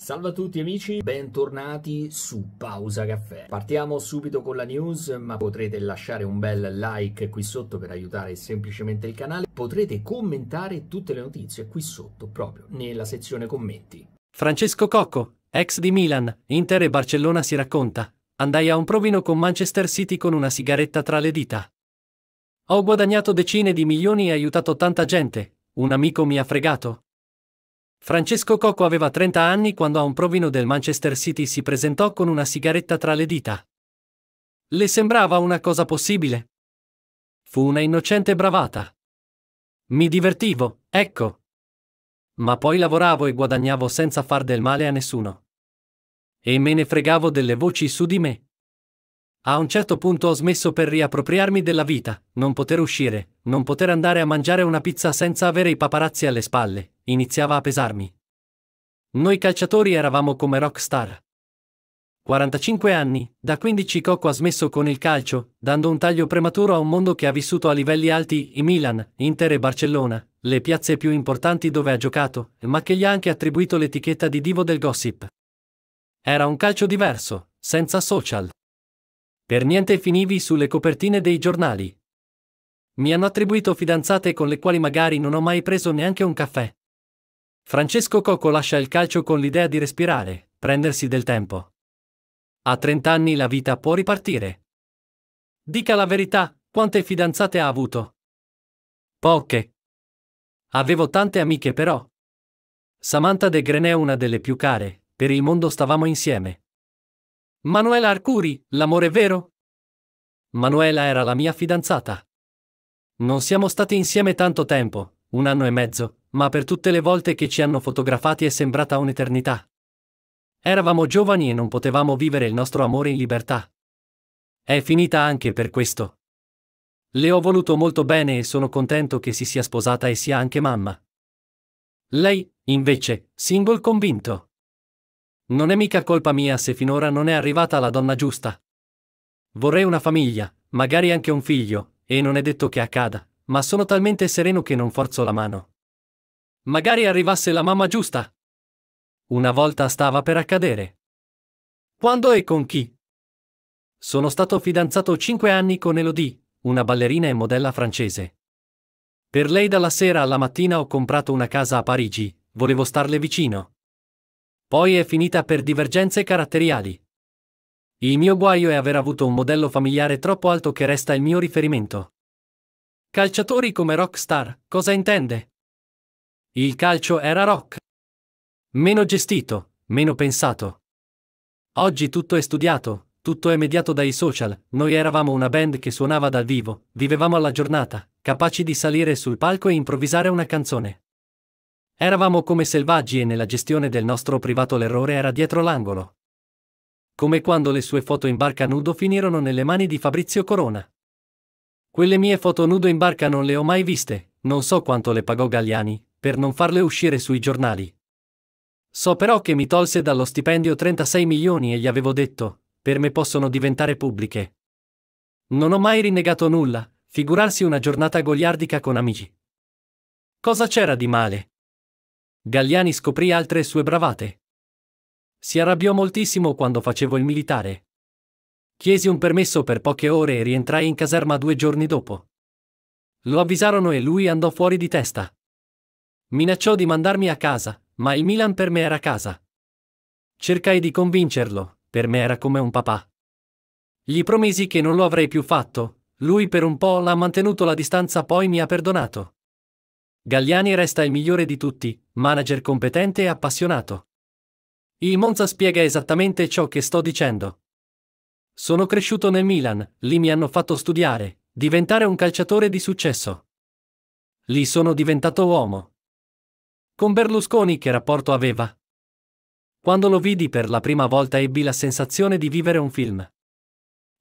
Salve a tutti amici, bentornati su Pausa Caffè. Partiamo subito con la news, ma potrete lasciare un bel like qui sotto per aiutare semplicemente il canale. Potrete commentare tutte le notizie qui sotto, proprio nella sezione commenti. Francesco Cocco, ex di Milan, Inter e Barcellona si racconta. Andai a un provino con Manchester City con una sigaretta tra le dita. Ho guadagnato decine di milioni e aiutato tanta gente. Un amico mi ha fregato. Francesco Coco aveva 30 anni quando a un provino del Manchester City si presentò con una sigaretta tra le dita. Le sembrava una cosa possibile? Fu una innocente bravata. Mi divertivo, ecco. Ma poi lavoravo e guadagnavo senza far del male a nessuno. E me ne fregavo delle voci su di me. A un certo punto ho smesso per riappropriarmi della vita, non poter uscire, non poter andare a mangiare una pizza senza avere i paparazzi alle spalle, iniziava a pesarmi. Noi calciatori eravamo come rockstar. 45 anni, da 15 Cocco ha smesso con il calcio, dando un taglio prematuro a un mondo che ha vissuto a livelli alti i Milan, Inter e Barcellona, le piazze più importanti dove ha giocato, ma che gli ha anche attribuito l'etichetta di divo del gossip. Era un calcio diverso, senza social. Per niente finivi sulle copertine dei giornali. Mi hanno attribuito fidanzate con le quali magari non ho mai preso neanche un caffè. Francesco Coco lascia il calcio con l'idea di respirare, prendersi del tempo. A 30 anni la vita può ripartire. Dica la verità, quante fidanzate ha avuto? Poche. Avevo tante amiche però. Samantha De Grenè è una delle più care, per il mondo stavamo insieme. Manuela Arcuri, l'amore vero? Manuela era la mia fidanzata. Non siamo stati insieme tanto tempo, un anno e mezzo, ma per tutte le volte che ci hanno fotografati è sembrata un'eternità. Eravamo giovani e non potevamo vivere il nostro amore in libertà. È finita anche per questo. Le ho voluto molto bene e sono contento che si sia sposata e sia anche mamma. Lei, invece, single convinto. Non è mica colpa mia se finora non è arrivata la donna giusta. Vorrei una famiglia, magari anche un figlio, e non è detto che accada, ma sono talmente sereno che non forzo la mano. Magari arrivasse la mamma giusta. Una volta stava per accadere. Quando e con chi? Sono stato fidanzato 5 anni con Elodie, una ballerina e modella francese. Per lei dalla sera alla mattina ho comprato una casa a Parigi, volevo starle vicino. Poi è finita per divergenze caratteriali. Il mio guaio è aver avuto un modello familiare troppo alto che resta il mio riferimento. Calciatori come rockstar, cosa intende? Il calcio era rock. Meno gestito, meno pensato. Oggi tutto è studiato, tutto è mediato dai social, noi eravamo una band che suonava dal vivo, vivevamo alla giornata, capaci di salire sul palco e improvvisare una canzone. Eravamo come selvaggi e nella gestione del nostro privato l'errore era dietro l'angolo. Come quando le sue foto in barca nudo finirono nelle mani di Fabrizio Corona. Quelle mie foto nudo in barca non le ho mai viste, non so quanto le pagò Galliani, per non farle uscire sui giornali. So però che mi tolse dallo stipendio 36 milioni e gli avevo detto, per me possono diventare pubbliche. Non ho mai rinnegato nulla, figurarsi una giornata goliardica con amici. Cosa c'era di male? Galliani scoprì altre sue bravate. Si arrabbiò moltissimo quando facevo il militare. Chiesi un permesso per poche ore e rientrai in caserma due giorni dopo. Lo avvisarono e lui andò fuori di testa. Minacciò di mandarmi a casa, ma il Milan per me era casa. Cercai di convincerlo, per me era come un papà. Gli promisi che non lo avrei più fatto, lui per un po' l'ha mantenuto la distanza poi mi ha perdonato. Galliani resta il migliore di tutti, manager competente e appassionato. Il Monza spiega esattamente ciò che sto dicendo. Sono cresciuto nel Milan, lì mi hanno fatto studiare, diventare un calciatore di successo. Lì sono diventato uomo. Con Berlusconi che rapporto aveva? Quando lo vidi per la prima volta ebbi la sensazione di vivere un film.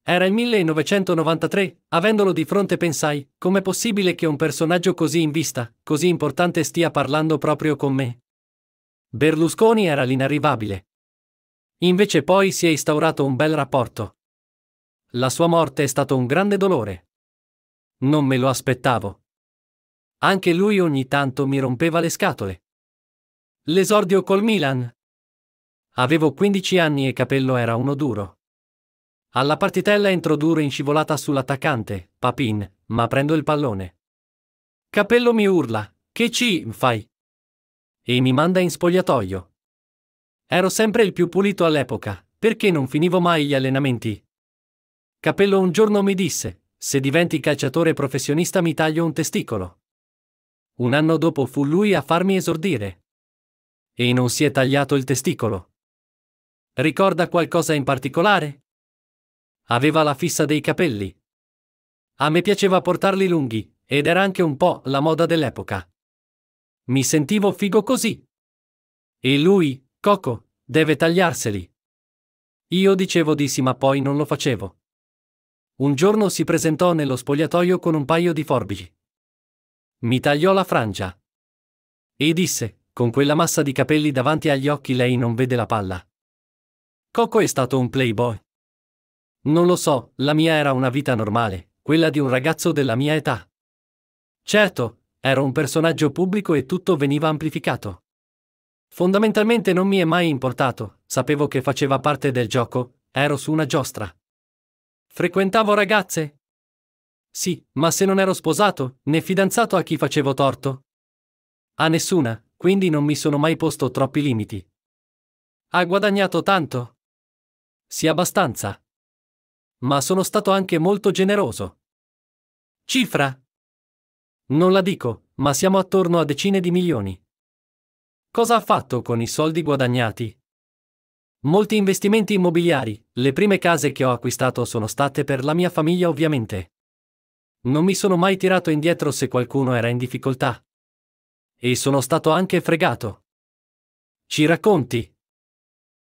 Era il 1993, avendolo di fronte pensai, com'è possibile che un personaggio così in vista, così importante stia parlando proprio con me? Berlusconi era l'inarrivabile. Invece poi si è instaurato un bel rapporto. La sua morte è stato un grande dolore. Non me lo aspettavo. Anche lui ogni tanto mi rompeva le scatole. L'esordio col Milan. Avevo 15 anni e Capello era uno duro. Alla partitella entro duro in scivolata sull'attaccante, Papin, ma prendo il pallone. Capello mi urla, che ci fai? E mi manda in spogliatoio. Ero sempre il più pulito all'epoca, perché non finivo mai gli allenamenti. Capello un giorno mi disse, se diventi calciatore professionista mi taglio un testicolo. Un anno dopo fu lui a farmi esordire. E non si è tagliato il testicolo. Ricorda qualcosa in particolare? Aveva la fissa dei capelli. A me piaceva portarli lunghi, ed era anche un po' la moda dell'epoca. Mi sentivo figo così. E lui, Coco, deve tagliarseli. Io dicevo di sì ma poi non lo facevo. Un giorno si presentò nello spogliatoio con un paio di forbici. Mi tagliò la frangia. E disse, con quella massa di capelli davanti agli occhi lei non vede la palla. Coco è stato un playboy. Non lo so, la mia era una vita normale, quella di un ragazzo della mia età. Certo, ero un personaggio pubblico e tutto veniva amplificato. Fondamentalmente non mi è mai importato, sapevo che faceva parte del gioco, ero su una giostra. Frequentavo ragazze? Sì, ma se non ero sposato, né fidanzato a chi facevo torto? A nessuna, quindi non mi sono mai posto troppi limiti. Ha guadagnato tanto? Sì, abbastanza. Ma sono stato anche molto generoso. Cifra? Non la dico, ma siamo attorno a decine di milioni. Cosa ha fatto con i soldi guadagnati? Molti investimenti immobiliari, le prime case che ho acquistato sono state per la mia famiglia ovviamente. Non mi sono mai tirato indietro se qualcuno era in difficoltà. E sono stato anche fregato. Ci racconti?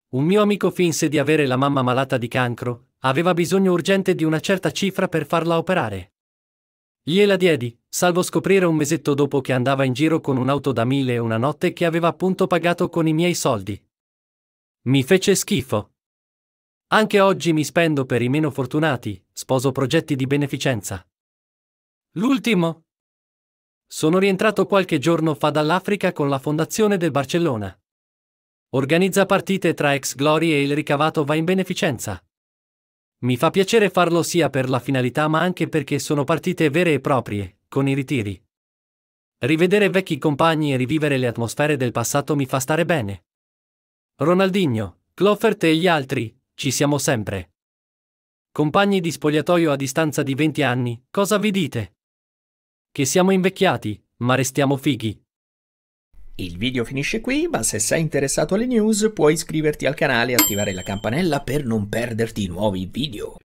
Un mio amico finse di avere la mamma malata di cancro, aveva bisogno urgente di una certa cifra per farla operare. Gliela diedi, salvo scoprire un mesetto dopo che andava in giro con un'auto da mille e una notte che aveva appunto pagato con i miei soldi. Mi fece schifo. Anche oggi mi spendo per i meno fortunati, sposo progetti di beneficenza. L'ultimo? Sono rientrato qualche giorno fa dall'Africa con la fondazione del Barcellona. Organizza partite tra ex Glory e il ricavato va in beneficenza. Mi fa piacere farlo sia per la finalità ma anche perché sono partite vere e proprie, con i ritiri. Rivedere vecchi compagni e rivivere le atmosfere del passato mi fa stare bene. Ronaldinho, Cloffert e gli altri, ci siamo sempre. Compagni di spogliatoio a distanza di 20 anni, cosa vi dite? che siamo invecchiati, ma restiamo fighi. Il video finisce qui, ma se sei interessato alle news puoi iscriverti al canale e attivare la campanella per non perderti i nuovi video.